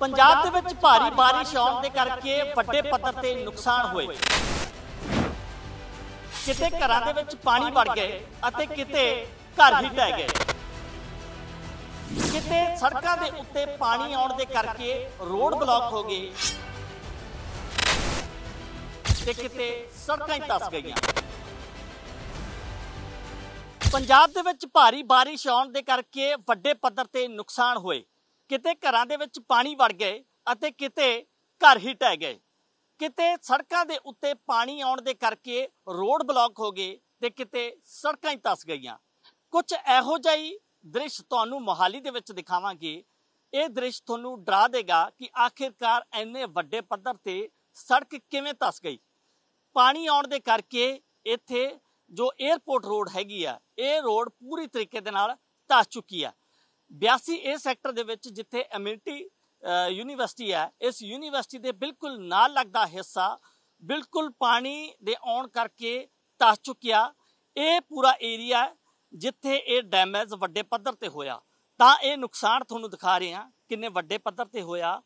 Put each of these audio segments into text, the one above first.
ਪੰਜਾਬ ਦੇ ਵਿੱਚ ਭਾਰੀ بارش ਆਉਣ ਦੇ ਕਰਕੇ ਵੱਡੇ ਪੱਧਰ ਤੇ ਨੁਕਸਾਨ ਹੋਏ ਕਿਤੇ ਘਰਾਂ ਦੇ ਵਿੱਚ ਪਾਣੀ ਵੜ ਗਏ ਅਤੇ ਕਿਤੇ ਘਰ ਹੀ ਟਹਿ ਗਏ ਕਿਤੇ ਸੜਕਾਂ ਦੇ ਉੱਤੇ ਪਾਣੀ ਆਉਣ ਦੇ ਕਰਕੇ ਰੋਡ ਬਲੌਕ ਹੋ ਗਏ ਤੇ ਕਿਤੇ ਸੜਕਾਂ ਹੀ ਤਸ ਗਈਆਂ ਪੰਜਾਬ ਦੇ ਵਿੱਚ ਭਾਰੀ بارش ਆਉਣ ਦੇ ਕਰਕੇ ਵੱਡੇ ਪੱਧਰ ਤੇ ਨੁਕਸਾਨ ਹੋਏ ਕਿਤੇ ਘਰਾਂ ਦੇ ਵਿੱਚ ਪਾਣੀ ਵੜ ਗਏ ਅਤੇ ਕਿਤੇ ਘਰ ਹੀ ਟਹਿ ਗਏ ਕਿਤੇ ਸੜਕਾਂ ਦੇ ਉੱਤੇ ਪਾਣੀ ਆਉਣ ਦੇ ਕਰਕੇ ਰੋਡ ਬਲੌਕ ਹੋ ਗਏ ਤੇ ਕਿਤੇ ਸੜਕਾਂ ਹੀ ਤਸ ਗਈਆਂ ਕੁਝ ਇਹੋ ਜਿਹੀ ਦ੍ਰਿਸ਼ ਤੁਹਾਨੂੰ ਮੋਹਾਲੀ ਦੇ ਵਿੱਚ ਦਿਖਾਵਾਂਗੇ ਇਹ ਦ੍ਰਿਸ਼ ਤੁਹਾਨੂੰ ਡਰਾ ਦੇਗਾ ਕਿ ਆਖਿਰਕਾਰ ਐਨੇ ਵੱਡੇ ਪੱਧਰ ਤੇ ਸੜਕ ਕਿਵੇਂ ਤਸ ਗਈ ਪਾਣੀ ਆਉਣ ਦੇ ਕਰਕੇ ਇੱਥੇ ਜੋ 에어ਪੋਰਟ ਰੋਡ ਹੈਗੀ ਆ ਇਹ ਰੋਡ ਪੂਰੀ ਤਰੀਕੇ ਦੇ ਨਾਲ ਤਸ ਚੁੱਕੀ ਆ 82 ਏ ਸੈਕਟਰ ਦੇ ਵਿੱਚ ਜਿੱਥੇ ਐਮਿਨਿਟੀ ਯੂਨੀਵਰਸਿਟੀ ਹੈ ਇਸ ਯੂਨੀਵਰਸਿਟੀ ਦੇ ਬਿਲਕੁਲ ਨਾਲ ਲੱਗਦਾ ਹਿੱਸਾ ਬਿਲਕੁਲ ਪਾਣੀ ਦੇ ਆਉਣ ਕਰਕੇ ਤਸ ਚੁੱਕਿਆ ਇਹ ਪੂਰਾ ਏਰੀਆ ਜਿੱਥੇ ਇਹ ਡੈਮੇਜ ਵੱਡੇ ਪੱਧਰ ਤੇ ਹੋਇਆ ਤਾਂ ਇਹ ਨੁਕਸਾਨ ਤੁਹਾਨੂੰ ਦਿਖਾ ਰਹੇ ਹਾਂ ਕਿੰਨੇ ਵੱਡੇ ਪੱਧਰ ਤੇ ਹੋਇਆ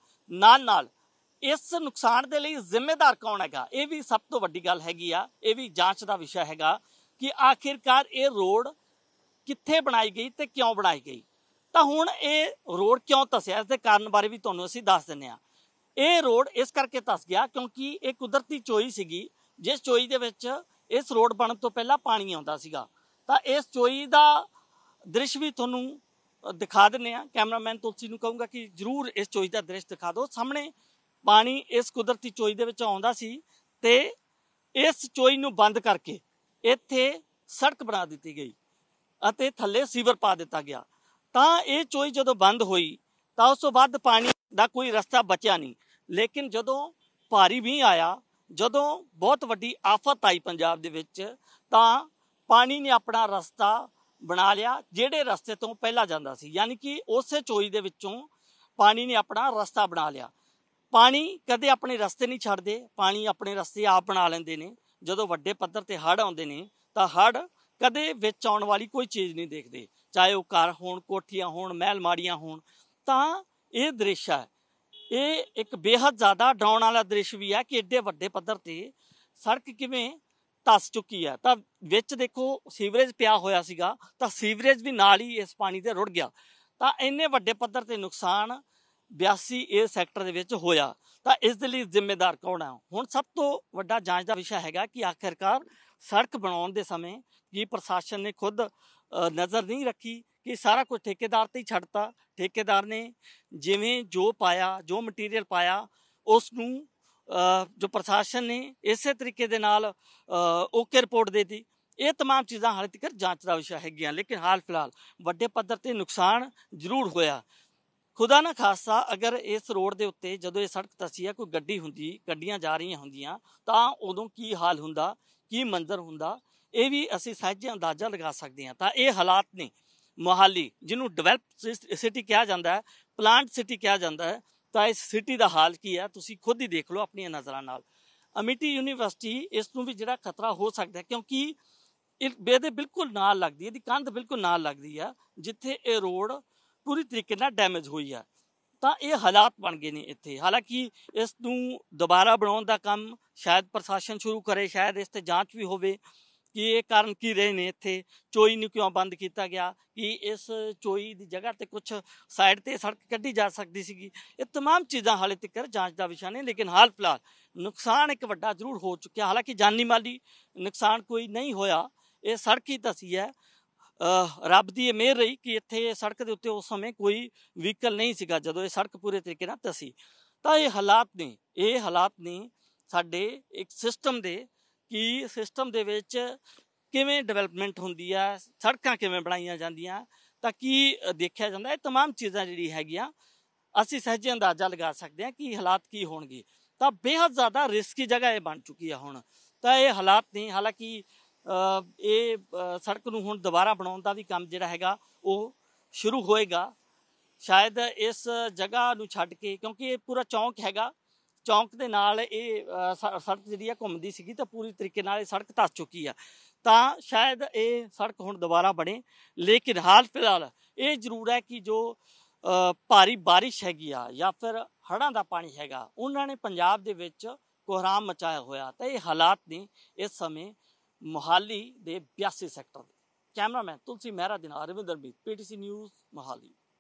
ਨਾਲ ਨਾਲ ਇਸ ਨੁਕਸਾਨ ਦੇ ਲਈ ਜ਼ਿੰਮੇਦਾਰ ਕੌਣ ਹੈਗਾ ਇਹ ਵੀ ਸਭ ਤੋਂ ਵੱਡੀ ਗੱਲ ਹੈਗੀ ਆ ਇਹ ਵੀ ਜਾਂਚ ਦਾ ਵਿਸ਼ਾ ਹੈਗਾ ਕਿ ਆਖਿਰਕਾਰ ਇਹ ਰੋਡ ਕਿੱਥੇ ਬਣਾਈ ਗਈ ਤੇ ਕਿਉਂ ਬਣਾਈ ਗਈ ਤਾਂ ਹੁਣ ਇਹ ਰੋਡ ਕਿਉਂ ਤਸਿਆ ਇਸ ਦੇ ਕਾਰਨ ਬਾਰੇ ਵੀ ਤੁਹਾਨੂੰ ਅਸੀਂ ਦੱਸ ਦਿੰਨੇ ਆ ਇਹ ਰੋਡ ਇਸ ਕਰਕੇ ਤਸ ਗਿਆ ਕਿਉਂਕਿ ਇਹ ਕੁਦਰਤੀ ਚੋਈ ਸੀਗੀ ਜਿਸ ਚੋਈ ਦੇ ਵਿੱਚ ਇਸ ਰੋਡ ਬਣਨ ਤੋਂ ਪਹਿਲਾਂ ਪਾਣੀ ਆਉਂਦਾ ਸੀਗਾ ਤਾਂ ਇਸ ਚੋਈ ਦਾ ਦ੍ਰਿਸ਼ ਵੀ ਤੁਹਾਨੂੰ ਦਿਖਾ ਦਿੰਨੇ ਆ ਕੈਮਰਾਮੈਨ ਤੁਲਸੀ ਨੂੰ ਕਹੂੰਗਾ ਕਿ ਜਰੂਰ ਇਸ ਚੋਈ ਦਾ ਦ੍ਰਿਸ਼ ਦਿਖਾ ਦਿਓ ਸਾਹਮਣੇ ਪਾਣੀ ਇਸ ਕੁਦਰਤੀ ਚੋਈ ਦੇ ਵਿੱਚ ਆਉਂਦਾ ਸੀ ਤੇ ਇਸ ਚੋਈ ਨੂੰ ਬੰਦ ਕਰਕੇ ਇੱਥੇ ਸੜਕ ਬਣਾ ਦਿੱਤੀ ਗਈ ਅਤੇ ਥੱਲੇ ਸੀਵਰ ਪਾ ਦਿੱਤਾ ਗਿਆ ਤਾਂ ਇਹ ਚੋਈ ਜਦੋਂ ਬੰਦ ਹੋਈ ਤਾਂ ਉਸ ਤੋਂ ਬਾਅਦ ਪਾਣੀ ਦਾ ਕੋਈ ਰਸਤਾ ਬਚਿਆ ਨਹੀਂ ਲੇਕਿਨ ਜਦੋਂ ਭਾਰੀ ਵੀ ਆਇਆ ਜਦੋਂ ਬਹੁਤ ਵੱਡੀ ਆਫਤ ਆਈ ਪੰਜਾਬ ਦੇ ਵਿੱਚ ਤਾਂ ਪਾਣੀ ਨੇ ਆਪਣਾ ਰਸਤਾ ਬਣਾ ਲਿਆ ਜਿਹੜੇ ਰਸਤੇ ਤੋਂ ਪਹਿਲਾਂ ਜਾਂਦਾ ਸੀ ਯਾਨੀ ਕਿ ਉਸੇ ਚੋਈ ਦੇ ਵਿੱਚੋਂ ਪਾਣੀ ਨੇ ਆਪਣਾ ਰਸਤਾ ਬਣਾ ਲਿਆ ਪਾਣੀ ਕਦੇ ਆਪਣੇ ਰਸਤੇ ਨਹੀਂ ਛੱਡਦੇ ਪਾਣੀ ਆਪਣੇ ਰਸਤੇ ਆਪ ਬਣਾ ਲੈਂਦੇ ਨੇ ਜਦੋਂ ਵੱਡੇ ਪੱਧਰ ਤੇ ਹੜ ਆਉਂਦੇ ਨੇ ਤਾਂ ਹੜ ਕਦੇ ਵਿੱਚ ਆਉਣ ਵਾਲੀ ਕੋਈ ਚੀਜ਼ ਨਹੀਂ ਦੇਖਦੇ ਚਾਹੇ ਉਹ ਘਰ ਹੋਣ ਕੋਠੀਆਂ ਹੋਣ ਮਹਿਲ ਮਾੜੀਆਂ ਹੋਣ ਤਾਂ ਇਹ ਦ੍ਰਿਸ਼ ਹੈ ਇਹ ਇੱਕ ਬੇਹੱਦ ਜ਼ਿਆਦਾ ਡਾਉਣ ਵਾਲਾ ਦ੍ਰਿਸ਼ ਵੀ ਹੈ ਕਿ ਏਡੇ ਵੱਡੇ ਪੱਧਰ ਤੇ ਸੜਕ ਕਿਵੇਂ ਤਸ ਚੁੱਕੀ ਹੈ ਤਾਂ ਵਿੱਚ ਦੇਖੋ ਸੀਵਰੇਜ ਪਿਆ ਹੋਇਆ ਸੀਗਾ ਤਾਂ ਸੀਵਰੇਜ ਵੀ ਨਾਲ ਹੀ ਇਸ ਪਾਣੀ ਤੇ ਰੁੜ ਗਿਆ ਤਾਂ ਇੰਨੇ ਵੱਡੇ ਪੱਧਰ ਤੇ ਨੁਕਸਾਨ 82 ਇਹ ਸੈਕਟਰ ਦੇ ਵਿੱਚ ਹੋਇਆ ਤਾਂ ਇਸ ਦੇ ਲਈ ਜ਼ਿੰਮੇਦਾਰ ਕੌਣ ਹੈ ਹੁਣ ਸਭ ਤੋਂ ਵੱਡਾ ਜਾਂਚ ਦਾ ਵਿਸ਼ਾ ਹੈਗਾ ਕਿ ਆਖਿਰਕਾਰ ਸੜਕ ਬਣਾਉਣ ਦੇ ਸਮੇਂ ਕੀ ਪ੍ਰਸ਼ਾਸਨ ਨੇ ਖੁਦ ਨਜ਼ਰ ਨਹੀਂ ਰੱਖੀ ਕਿ ਸਾਰਾ ਕੁਝ ਠੇਕੇਦਾਰ ਤੇ ਹੀ ਛੱਡਤਾ ਠੇਕੇਦਾਰ ਨੇ ਜਿਵੇਂ ਜੋ ਪਾਇਆ ਜੋ ਮਟੀਰੀਅਲ ਪਾਇਆ ਉਸ ਨੂੰ ਜੋ ਪ੍ਰਸ਼ਾਸਨ ਨੇ ਇਸੇ ਤਰੀਕੇ ਦੇ ਨਾਲ ਓਕੇ ਰਿਪੋਰਟ ਦਿੱਤੀ ਇਹ तमाम ਚੀਜ਼ਾਂ ਹਾਲੇ ਤੱਕ ਜਾਂਚ ਦਾ ਵਿਸ਼ਾ ਹੈਗੀਆਂ ਲੇਕਿਨ ਹਾਲ ਫਿਲਹਾਲ ਵੱਡੇ ਪੱਧਰ ਤੇ ਨੁਕਸਾਨ ਜ਼ਰੂਰ ਹੋਇਆ ਖੁਦਾ ਨਾ ਖਾਸਾ ਅਗਰ ਇਸ ਰੋਡ ਦੇ ਉੱਤੇ ਜਦੋਂ ਇਹ ਸੜਕ ਤਸੀ ਹੈ ਕੋਈ ਗੱਡੀ ਹੁੰਦੀ ਗੱਡੀਆਂ ਜਾ ਰਹੀਆਂ ਹੁੰਦੀਆਂ ਤਾਂ ਉਦੋਂ ਕੀ ਹਾਲ ਹੁੰਦਾ ਕੀ ਮੰਜ਼ਰ ਹੁੰਦਾ ਇਹ ਵੀ ਅਸੀਂ ਸਹਿਜੇ ਅੰਦਾਜ਼ਾ ਲਗਾ ਸਕਦੇ ਹਾਂ ਤਾਂ ਇਹ ਹਾਲਾਤ ਨੇ ਮੋਹਾਲੀ ਜਿਹਨੂੰ ਡਿਵੈਲਪ ਸਿਟੀ ਕਿਹਾ ਜਾਂਦਾ ਹੈ ਪਲਾਂਟ ਸਿਟੀ ਕਿਹਾ ਜਾਂਦਾ ਹੈ ਤਾਂ ਇਸ ਸਿਟੀ ਦਾ ਹਾਲ ਕੀ ਹੈ ਤੁਸੀਂ ਖੁਦ ਹੀ ਦੇਖ ਲਓ ਆਪਣੀਆਂ ਨਜ਼ਰਾਂ ਨਾਲ ਅਮਿਟੀ ਯੂਨੀਵਰਸਿਟੀ ਇਸ ਨੂੰ ਵੀ ਜਿਹੜਾ ਖਤਰਾ ਹੋ ਸਕਦਾ ਹੈ ਕਿਉਂਕਿ ਇਹ ਬੇਦੇ ਬਿਲਕੁਲ ਨਾਲ ਲੱਗਦੀ ਹੈ ਦੀ ਕੰਧ ਬਿਲਕੁਲ ਨਾਲ ਲੱਗਦੀ ਆ ਜਿੱਥੇ ਇਹ ਰੋਡ ਪੂਰੀ ਤਰੀਕੇ ਨਾਲ ਡੈਮੇਜ ਹੋਈ ਆ ਤਾਂ ਇਹ ਹਾਲਾਤ ਬਣ ਗਏ ਨੇ ਇੱਥੇ ਹਾਲਾਂਕਿ ਇਸ ਨੂੰ ਦੁਬਾਰਾ ਬਣਾਉਣ ਦਾ ਕੰਮ ਸ਼ਾਇਦ ਪ੍ਰਸ਼ਾਸਨ ਸ਼ੁਰੂ ਕਰੇ ਸ਼ਾਇਦ ਇਸ ਤੇ ਜਾਂਚ ਵੀ ਹੋਵੇ ਕਿ ਇਹ ਕਾਰਨ ਕੀ ਰਹੇ ਨੇ ਇੱਥੇ ਚੋਈ ਨੂੰ ਕਿਉਂ ਬੰਦ ਕੀਤਾ ਗਿਆ ਕਿ ਇਸ ਚੋਈ ਦੀ ਜਗ੍ਹਾ ਤੇ ਕੁਝ ਸਾਈਡ ਤੇ ਸੜਕ ਕੱਢੀ ਜਾ ਸਕਦੀ ਸੀਗੀ ਇਹ तमाम ਚੀਜ਼ਾਂ ਹਾਲੇ ਤੱਕ ਜਾਂਚ ਦਾ ਵਿਸ਼ਾ ਨਹੀਂ ਲੇਕਿਨ ਹਾਲ ਫਿਲਹਾਲ ਨੁਕਸਾਨ ਇੱਕ ਵੱਡਾ ਜ਼ਰੂਰ ਹੋ ਚੁੱਕਿਆ ਹਾਲਾਂਕਿ ਜਾਨੀ ਮਾਲੀ ਨੁਕਸਾਨ ਕੋਈ ਨਹੀਂ ਹੋਇਆ ਇਹ ਸੜਕ ਹੀ ਤਸੀ ਹੈ ਰੱਬ ਦੀ ਇਹ ਮਿਹਰ ਰਹੀ ਕਿ ਇੱਥੇ ਸੜਕ ਦੇ ਉੱਤੇ ਉਸ ਸਮੇਂ ਕੋਈ ਵਹੀਕਲ ਨਹੀਂ ਸੀਗਾ ਜਦੋਂ ਇਹ ਸੜਕ ਪੂਰੇ ਤਰੀਕੇ ਨਾਲ ਤਸੀ ਤਾਂ ਇਹ ਹਾਲਾਤ ਨੇ ਇਹ ਹਾਲਾਤ ਨੇ ਸਾਡੇ ਇੱਕ ਸਿਸਟਮ ਦੇ ਕਿ ਸਿਸਟਮ ਦੇ ਵਿੱਚ ਕਿਵੇਂ ਡਿਵੈਲਪਮੈਂਟ ਹੁੰਦੀ ਆ ਸੜਕਾਂ ਕਿਵੇਂ ਬਣਾਈਆਂ ਜਾਂਦੀਆਂ ਤਾਂ ਕੀ ਦੇਖਿਆ ਜਾਂਦਾ ਇਹ तमाम ਚੀਜ਼ਾਂ ਜਿਹੜੀ ਹੈਗੀਆਂ ਅਸੀਂ ਸਹਿਜੇ ਅੰਦਾਜ਼ਾ ਲਗਾ ਸਕਦੇ ਹਾਂ ਕਿ ਹਾਲਾਤ ਕੀ ਹੋਣਗੇ ਤਾਂ ਬੇहद ਜ਼ਿਆਦਾ ਰਿਸਕੀ ਜਗ੍ਹਾ ਇਹ ਬਣ ਚੁੱਕੀ ਆ ਹੁਣ ਤਾਂ ਇਹ ਹਾਲਾਤ ਨਹੀਂ ਹਾਲਾਂਕਿ ਇਹ ਸੜਕ ਨੂੰ ਹੁਣ ਦੁਬਾਰਾ ਬਣਾਉਣ ਦਾ ਵੀ ਕੰਮ ਜਿਹੜਾ ਹੈਗਾ ਉਹ ਸ਼ੁਰੂ ਹੋਏਗਾ ਸ਼ਾਇਦ ਇਸ ਜਗ੍ਹਾ ਨੂੰ ਛੱਡ ਕੇ ਕਿਉਂਕਿ ਇਹ ਪੂਰਾ ਚੌਂਕ ਹੈਗਾ ਚੌਂਕ ਦੇ ਨਾਲ ਇਹ ਸੜਕ ਜਿਹੜੀ ਆ ਘੁੰਮਦੀ ਸੀਗੀ ਤਾਂ ਪੂਰੀ ਤਰੀਕੇ ਨਾਲ ਇਹ ਸੜਕ ਤਸ ਚੁੱਕੀ ਆ ਤਾਂ ਸ਼ਾਇਦ ਇਹ ਸੜਕ ਹੁਣ ਦੁਬਾਰਾ ਬਣੇ ਲੇਕਿਨ ਹਾਲ ਫਿਲਹਾਲ ਇਹ ਜ਼ਰੂਰ ਹੈ ਕਿ ਜੋ ਭਾਰੀ بارش ਹੈਗੀ ਆ ਜਾਂ ਫਿਰ ਹੜ੍ਹਾਂ ਦਾ ਪਾਣੀ ਹੈਗਾ ਉਹਨਾਂ ਨੇ ਪੰਜਾਬ ਦੇ ਵਿੱਚ ਕੋਹਰਾਮ ਮਚਾਇਆ ਹੋਇਆ ਤਾਂ ਇਹ ਹਾਲਾਤ ਨੇ ਇਸ ਸਮੇਂ ਮੁਹਾਲੀ ਦੇ 82 ਸੈਕਟਰ ਦੇ ਕੈਮਰਾਮੈਨ ਤੁਲਸੀ ਮਹਿਰਾ ਦਿਨ ਅਰਵਿੰਦਰ ਮੀਤ ਪੀਟੀਸੀ ਨਿਊਜ਼ ਮੁਹਾਲੀ